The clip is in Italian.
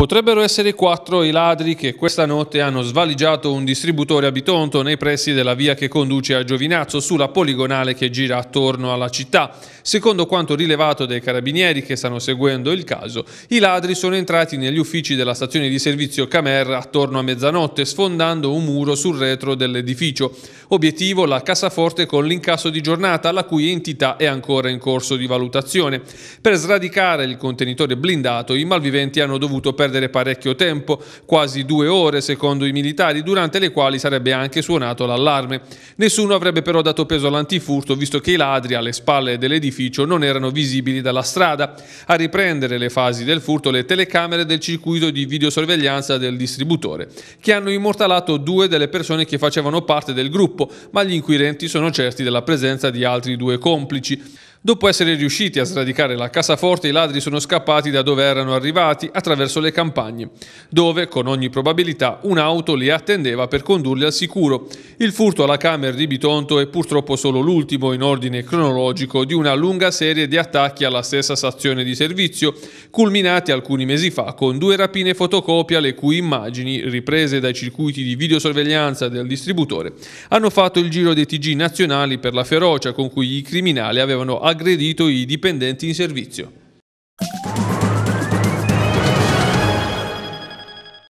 Potrebbero essere quattro i ladri che questa notte hanno svaligiato un distributore a Bitonto nei pressi della via che conduce a Giovinazzo sulla poligonale che gira attorno alla città. Secondo quanto rilevato dai carabinieri che stanno seguendo il caso, i ladri sono entrati negli uffici della stazione di servizio Camer attorno a mezzanotte sfondando un muro sul retro dell'edificio. Obiettivo la cassaforte con l'incasso di giornata la cui entità è ancora in corso di valutazione. Per sradicare il contenitore blindato i malviventi hanno dovuto perdere perdere parecchio tempo, quasi due ore secondo i militari, durante le quali sarebbe anche suonato l'allarme. Nessuno avrebbe però dato peso all'antifurto, visto che i ladri alle spalle dell'edificio non erano visibili dalla strada. A riprendere le fasi del furto le telecamere del circuito di videosorveglianza del distributore, che hanno immortalato due delle persone che facevano parte del gruppo, ma gli inquirenti sono certi della presenza di altri due complici. Dopo essere riusciti a sradicare la cassaforte, i ladri sono scappati da dove erano arrivati attraverso le campagne, dove con ogni probabilità un'auto li attendeva per condurli al sicuro. Il furto alla Camera di Bitonto è purtroppo solo l'ultimo in ordine cronologico di una lunga serie di attacchi alla stessa stazione di servizio, culminati alcuni mesi fa con due rapine fotocopia le cui immagini, riprese dai circuiti di videosorveglianza del distributore, hanno fatto il giro dei TG nazionali per la ferocia con cui i criminali avevano aggredito i dipendenti in servizio.